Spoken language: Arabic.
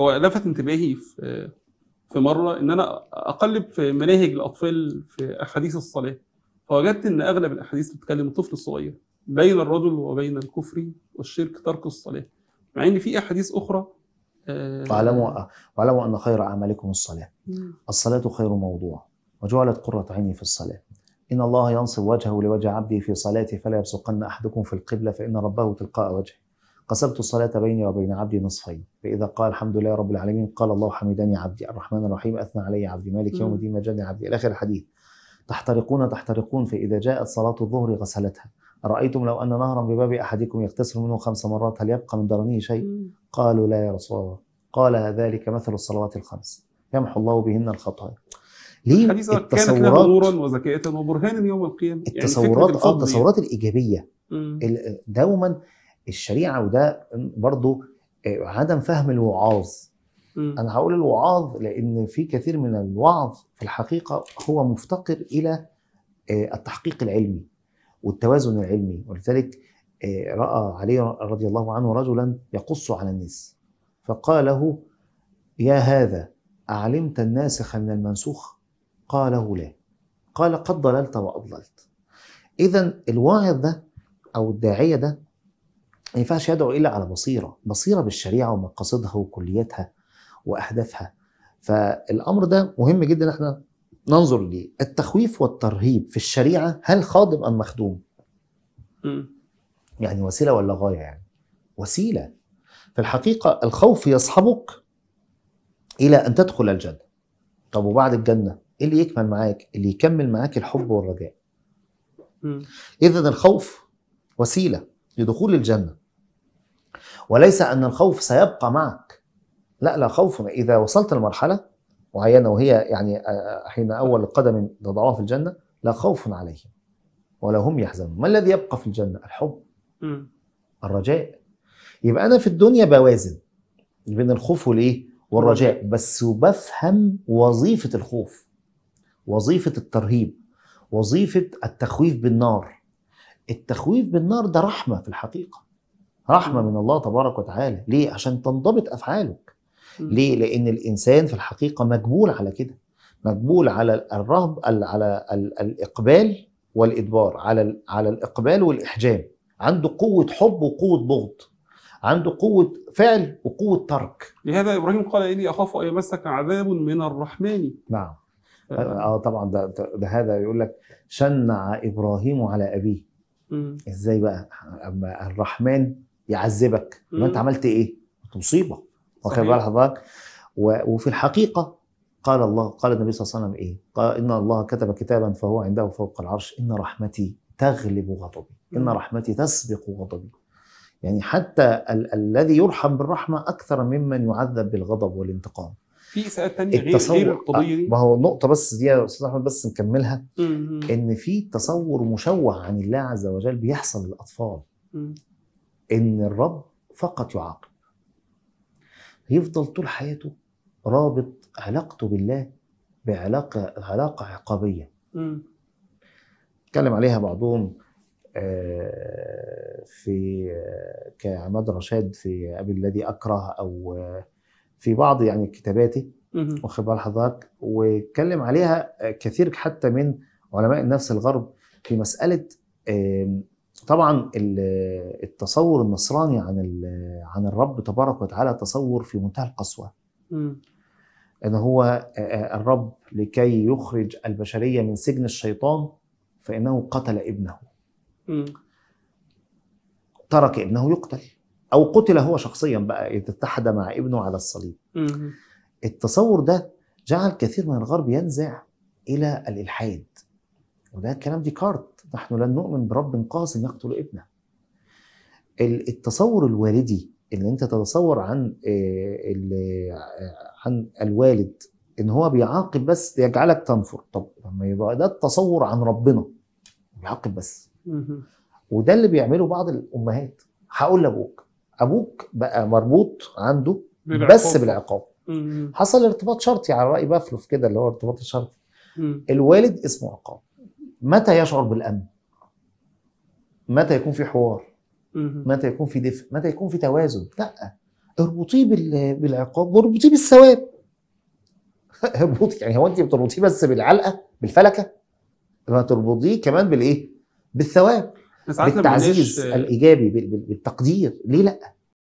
هو لفت انتباهي في في مره ان انا اقلب في مناهج الاطفال في احاديث الصلاه فوجدت ان اغلب الاحاديث بتتكلم الطفل الصغير بين الرجل وبين الكفر والشرك ترك الصلاه مع ان في احاديث اخرى آه، واعلموا واعلموا ان خير اعمالكم الصلاه الصلاه خير موضوع وجعلت قره عيني في الصلاه ان الله ينصب وجهه لوجه عبده في صلاته فلا يبصقن احدكم في القبله فان ربه تلقاء وجهه قسمت الصلاة بيني وبين عبدي نصفين فإذا قال الحمد لله رب العالمين قال الله حمدني عبدي الرحمن الرحيم أثنى علي عبدي مالك يوم الدين مجدني عبدي إلى آخر الحديث تحترقون تحترقون فإذا جاءت صلاة الظهر غسلتها أرأيتم لو أن نهرا بباب أحدكم يغتسل منه خمس مرات هل يبقى من درنه شيء؟ قالوا لا يا رسول الله قال ذلك مثل الصلوات الخمس يمحو الله بهن الخطايا ليه الحديث كانت لها نورا وذكاء وبرهانا يوم القيامة يعني التصورات يعني التصورات الإيجابية دوما الشريعه وده برضو آه، عدم فهم الوعاظ انا هقول الوعاظ لان في كثير من الوعظ في الحقيقه هو مفتقر الى آه، التحقيق العلمي والتوازن العلمي ولذلك آه، راى علي رضي الله عنه رجلا يقص على الناس فقال له يا هذا اعلمت الناسخ من المنسوخ قاله لا قال قد ضللت واضللت اذا الواعظ ده او الداعيه ده ما ينفعش يدعو الا على بصيره، بصيره بالشريعه ومقاصدها وكليتها واهدافها. فالامر ده مهم جدا احنا ننظر ليه. التخويف والترهيب في الشريعه هل خادم ام مخدوم؟ م. يعني وسيله ولا غايه يعني؟ وسيله. في الحقيقه الخوف يصحبك الى ان تدخل الجنه. طب وبعد الجنه ايه اللي يكمل معاك؟ اللي يكمل معاك الحب والرجاء. اذا الخوف وسيله لدخول الجنه وليس أن الخوف سيبقى معك لا لا خوف إذا وصلت لمرحلة معينة وهي يعني آه، آه، حين أول قدم تضعها في الجنة لا خوف عليهم ولا هم يحزنون ما الذي يبقى في الجنة الحب الرجاء يبقى أنا في الدنيا بوازن بين الخوف والإيه والرجاء بس وبفهم وظيفة الخوف وظيفة الترهيب وظيفة التخويف بالنار التخويف بالنار ده رحمة في الحقيقة رحمة من الله تبارك وتعالى ليه؟ عشان تنضبط أفعالك ليه؟ لأن الإنسان في الحقيقة مجبول على كده مجبول على الرهب على الإقبال والإدبار على على الإقبال والإحجام عنده قوة حب وقوة بغض عنده قوة فعل وقوة ترك لهذا إبراهيم قال إني أخاف أن يمسك عذاب من الرحمن نعم اه طبعا ده, ده هذا يقول لك شنع ابراهيم على ابيه ازاي بقى اما الرحمن يعذبك ما انت عملت ايه مصيبه واخد بال حضرتك وفي الحقيقه قال الله قال النبي صلى الله عليه وسلم ايه قال ان الله كتب كتابا فهو عنده فوق العرش ان رحمتي تغلب غضبي ان رحمتي تسبق غضبي يعني حتى ال- الذي يرحم بالرحمه اكثر ممن يعذب بالغضب والانتقام في اساءات ثانيه غير غير القضيه دي آه، ما هو النقطه بس دي يا استاذ احمد بس نكملها ان في تصور مشوه عن الله عز وجل بيحصل للاطفال ان الرب فقط يعاقب يفضل طول حياته رابط علاقته بالله بعلاقه علاقه عقابيه اتكلم عليها بعضهم آه، في آه، كعماد رشاد في ابي الذي اكره او آه، في بعض يعني كتاباته واخد بال حضرتك واتكلم عليها كثير حتى من علماء النفس الغرب في مساله طبعا التصور النصراني عن عن الرب تبارك وتعالى تصور في منتهى القسوه ان هو الرب لكي يخرج البشريه من سجن الشيطان فانه قتل ابنه مم. ترك ابنه يقتل او قتل هو شخصيا بقى اذا اتحد مع ابنه على الصليب مم. التصور ده جعل كثير من الغرب ينزع الى الالحاد وده كلام ديكارت نحن لن نؤمن برب قاس يقتل ابنه التصور الوالدي ان انت تتصور عن آه، آه، عن الوالد ان هو بيعاقب بس يجعلك تنفر طب لما يبقى ده التصور عن ربنا بيعاقب بس وده اللي بيعمله بعض الامهات هقول لابوك ابوك بقى مربوط عنده بالعقاب. بس بالعقاب حصل ارتباط شرطي على راي بافلوف كده اللي هو ارتباط الشرطي الوالد اسمه عقاب متى يشعر بالامن متى يكون في حوار متى يكون في دفء متى يكون في توازن لا اربطيه بالعقاب واربطيه بالثواب اربطي يعني هو انت بتربطيه بس بالعلقه بالفلكه ما تربطيه كمان بالايه بالثواب بالتعزيز الايجابي بالتقدير ليه لا